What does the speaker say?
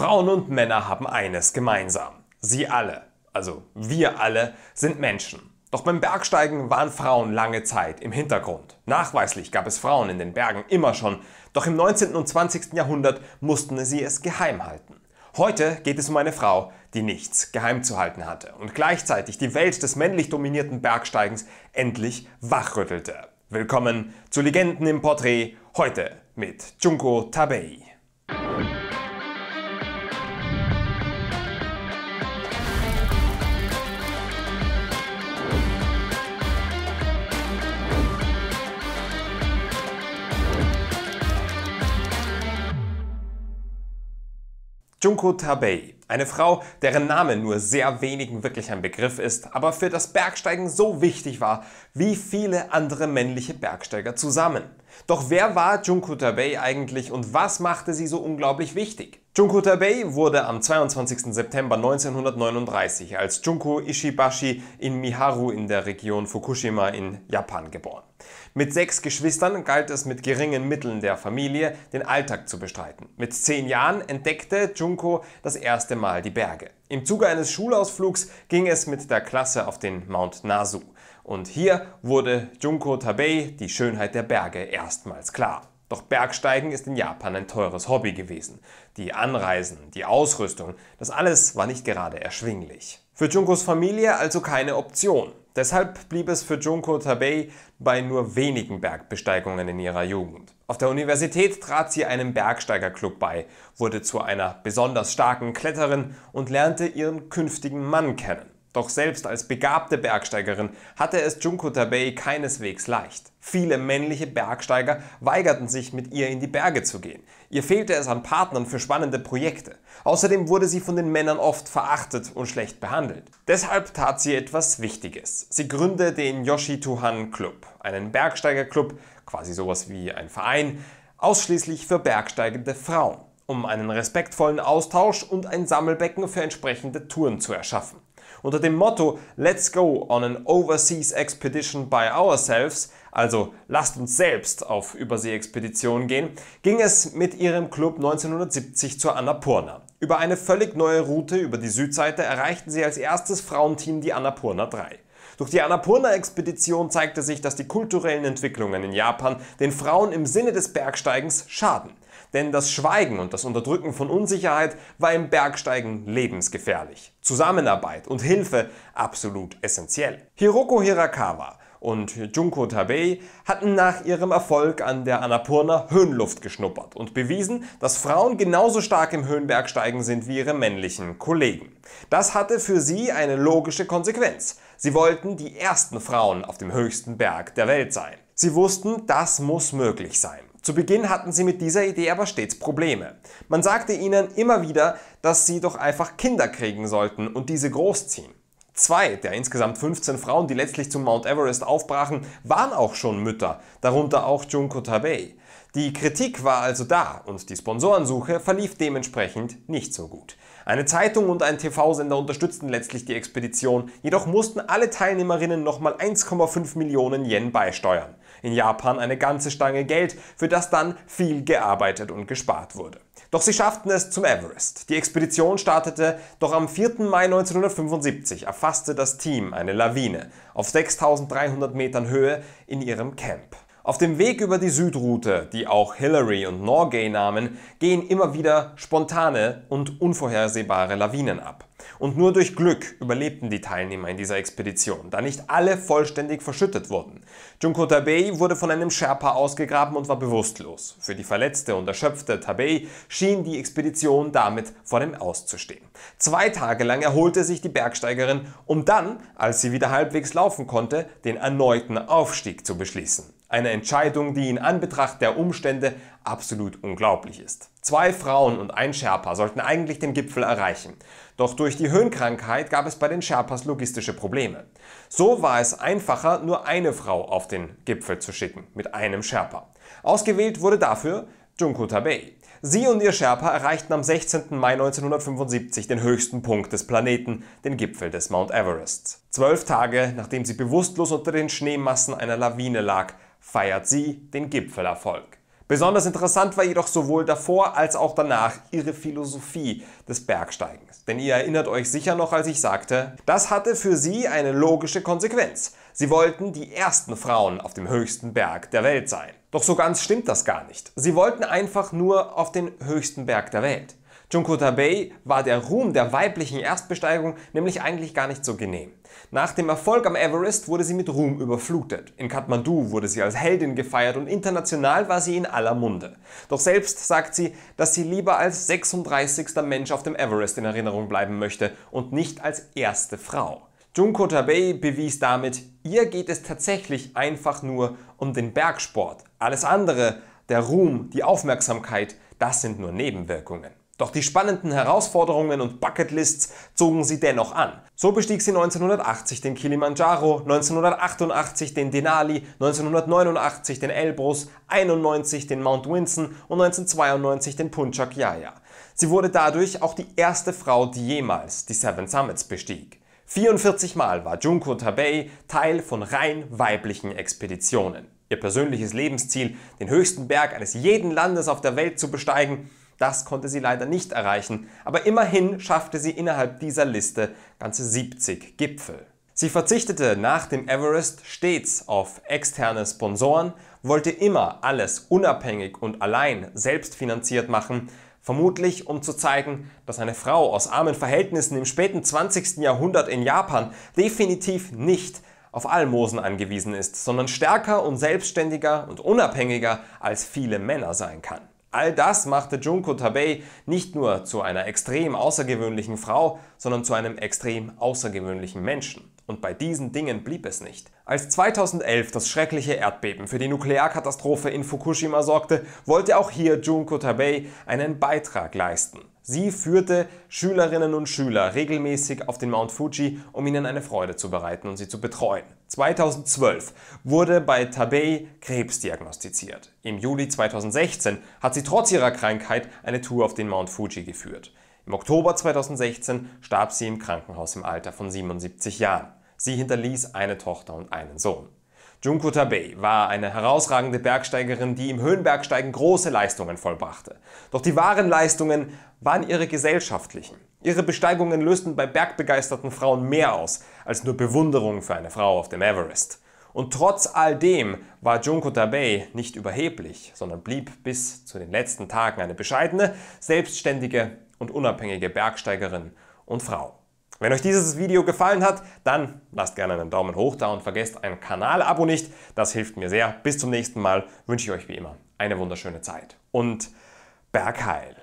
Frauen und Männer haben eines gemeinsam. Sie alle, also wir alle, sind Menschen. Doch beim Bergsteigen waren Frauen lange Zeit im Hintergrund. Nachweislich gab es Frauen in den Bergen immer schon, doch im 19. und 20. Jahrhundert mussten sie es geheim halten. Heute geht es um eine Frau, die nichts geheim zu halten hatte und gleichzeitig die Welt des männlich dominierten Bergsteigens endlich wachrüttelte. Willkommen zu Legenden im Porträt, heute mit Junko Tabei. Junko Tabei, eine Frau, deren Name nur sehr wenigen wirklich ein Begriff ist, aber für das Bergsteigen so wichtig war wie viele andere männliche Bergsteiger zusammen. Doch wer war Junko Tabei eigentlich und was machte sie so unglaublich wichtig? Junko Tabei wurde am 22. September 1939 als Junko Ishibashi in Miharu in der Region Fukushima in Japan geboren. Mit sechs Geschwistern galt es mit geringen Mitteln der Familie, den Alltag zu bestreiten. Mit zehn Jahren entdeckte Junko das erste Mal die Berge. Im Zuge eines Schulausflugs ging es mit der Klasse auf den Mount Nasu. Und hier wurde Junko Tabei die Schönheit der Berge erstmals klar. Doch Bergsteigen ist in Japan ein teures Hobby gewesen. Die Anreisen, die Ausrüstung, das alles war nicht gerade erschwinglich. Für Junkos Familie also keine Option. Deshalb blieb es für Junko Tabei bei nur wenigen Bergbesteigungen in ihrer Jugend. Auf der Universität trat sie einem Bergsteigerclub bei, wurde zu einer besonders starken Kletterin und lernte ihren künftigen Mann kennen. Doch selbst als begabte Bergsteigerin hatte es Junko Tabei keineswegs leicht. Viele männliche Bergsteiger weigerten sich, mit ihr in die Berge zu gehen. Ihr fehlte es an Partnern für spannende Projekte. Außerdem wurde sie von den Männern oft verachtet und schlecht behandelt. Deshalb tat sie etwas Wichtiges. Sie gründete den Yoshituhan Club, einen Bergsteigerclub, quasi sowas wie ein Verein, ausschließlich für bergsteigende Frauen, um einen respektvollen Austausch und ein Sammelbecken für entsprechende Touren zu erschaffen. Unter dem Motto Let's go on an overseas expedition by ourselves, also lasst uns selbst auf Überseeexpeditionen gehen, ging es mit ihrem Club 1970 zur Annapurna. Über eine völlig neue Route über die Südseite erreichten sie als erstes Frauenteam die Annapurna 3. Durch die Annapurna-Expedition zeigte sich, dass die kulturellen Entwicklungen in Japan den Frauen im Sinne des Bergsteigens schaden. Denn das Schweigen und das Unterdrücken von Unsicherheit war im Bergsteigen lebensgefährlich. Zusammenarbeit und Hilfe absolut essentiell. Hiroko Hirakawa und Junko Tabei hatten nach ihrem Erfolg an der Annapurna Höhenluft geschnuppert und bewiesen, dass Frauen genauso stark im Höhenbergsteigen sind wie ihre männlichen Kollegen. Das hatte für sie eine logische Konsequenz. Sie wollten die ersten Frauen auf dem höchsten Berg der Welt sein. Sie wussten, das muss möglich sein. Zu Beginn hatten sie mit dieser Idee aber stets Probleme. Man sagte ihnen immer wieder, dass sie doch einfach Kinder kriegen sollten und diese großziehen. Zwei der insgesamt 15 Frauen, die letztlich zum Mount Everest aufbrachen, waren auch schon Mütter, darunter auch Junko Tabei. Die Kritik war also da und die Sponsorensuche verlief dementsprechend nicht so gut. Eine Zeitung und ein TV-Sender unterstützten letztlich die Expedition, jedoch mussten alle Teilnehmerinnen nochmal 1,5 Millionen Yen beisteuern. In Japan eine ganze Stange Geld, für das dann viel gearbeitet und gespart wurde. Doch sie schafften es zum Everest. Die Expedition startete, doch am 4. Mai 1975 erfasste das Team eine Lawine auf 6300 Metern Höhe in ihrem Camp. Auf dem Weg über die Südroute, die auch Hillary und Norgay nahmen, gehen immer wieder spontane und unvorhersehbare Lawinen ab. Und nur durch Glück überlebten die Teilnehmer in dieser Expedition, da nicht alle vollständig verschüttet wurden. Junko Tabei wurde von einem Sherpa ausgegraben und war bewusstlos. Für die verletzte und erschöpfte Tabei schien die Expedition damit vor dem Auszustehen. Zwei Tage lang erholte sich die Bergsteigerin, um dann, als sie wieder halbwegs laufen konnte, den erneuten Aufstieg zu beschließen. Eine Entscheidung, die in Anbetracht der Umstände absolut unglaublich ist. Zwei Frauen und ein Sherpa sollten eigentlich den Gipfel erreichen. Doch durch die Höhenkrankheit gab es bei den Sherpas logistische Probleme. So war es einfacher, nur eine Frau auf den Gipfel zu schicken, mit einem Sherpa. Ausgewählt wurde dafür Junko Tabei. Sie und ihr Sherpa erreichten am 16. Mai 1975 den höchsten Punkt des Planeten, den Gipfel des Mount Everest. Zwölf Tage, nachdem sie bewusstlos unter den Schneemassen einer Lawine lag, feiert sie den Gipfelerfolg. Besonders interessant war jedoch sowohl davor als auch danach ihre Philosophie des Bergsteigens. Denn ihr erinnert euch sicher noch, als ich sagte, das hatte für sie eine logische Konsequenz. Sie wollten die ersten Frauen auf dem höchsten Berg der Welt sein. Doch so ganz stimmt das gar nicht. Sie wollten einfach nur auf den höchsten Berg der Welt. Junkotabei war der Ruhm der weiblichen Erstbesteigung nämlich eigentlich gar nicht so genehm. Nach dem Erfolg am Everest wurde sie mit Ruhm überflutet. In Kathmandu wurde sie als Heldin gefeiert und international war sie in aller Munde. Doch selbst sagt sie, dass sie lieber als 36. Mensch auf dem Everest in Erinnerung bleiben möchte und nicht als erste Frau. Junko Tabei bewies damit, ihr geht es tatsächlich einfach nur um den Bergsport. Alles andere, der Ruhm, die Aufmerksamkeit, das sind nur Nebenwirkungen. Doch die spannenden Herausforderungen und Bucketlists zogen sie dennoch an. So bestieg sie 1980 den Kilimanjaro, 1988 den Denali, 1989 den Elbrus, 1991 den Mount Vinson und 1992 den Punchak Yaya. Sie wurde dadurch auch die erste Frau, die jemals die Seven Summits bestieg. 44 Mal war Junko Tabei Teil von rein weiblichen Expeditionen. Ihr persönliches Lebensziel, den höchsten Berg eines jeden Landes auf der Welt zu besteigen, das konnte sie leider nicht erreichen, aber immerhin schaffte sie innerhalb dieser Liste ganze 70 Gipfel. Sie verzichtete nach dem Everest stets auf externe Sponsoren, wollte immer alles unabhängig und allein selbst finanziert machen, vermutlich um zu zeigen, dass eine Frau aus armen Verhältnissen im späten 20. Jahrhundert in Japan definitiv nicht auf Almosen angewiesen ist, sondern stärker und selbstständiger und unabhängiger als viele Männer sein kann. All das machte Junko Tabei nicht nur zu einer extrem außergewöhnlichen Frau, sondern zu einem extrem außergewöhnlichen Menschen. Und bei diesen Dingen blieb es nicht. Als 2011 das schreckliche Erdbeben für die Nuklearkatastrophe in Fukushima sorgte, wollte auch hier Junko Tabei einen Beitrag leisten. Sie führte Schülerinnen und Schüler regelmäßig auf den Mount Fuji, um ihnen eine Freude zu bereiten und sie zu betreuen. 2012 wurde bei Tabei Krebs diagnostiziert. Im Juli 2016 hat sie trotz ihrer Krankheit eine Tour auf den Mount Fuji geführt. Im Oktober 2016 starb sie im Krankenhaus im Alter von 77 Jahren. Sie hinterließ eine Tochter und einen Sohn. Junko Tabei war eine herausragende Bergsteigerin, die im Höhenbergsteigen große Leistungen vollbrachte. Doch die wahren Leistungen waren ihre gesellschaftlichen. Ihre Besteigungen lösten bei bergbegeisterten Frauen mehr aus als nur Bewunderung für eine Frau auf dem Everest. Und trotz all dem war Junko Tabei nicht überheblich, sondern blieb bis zu den letzten Tagen eine bescheidene, selbstständige und unabhängige Bergsteigerin und Frau. Wenn euch dieses Video gefallen hat, dann lasst gerne einen Daumen hoch da und vergesst ein Kanal-Abo nicht. Das hilft mir sehr. Bis zum nächsten Mal wünsche ich euch wie immer eine wunderschöne Zeit und Bergheil.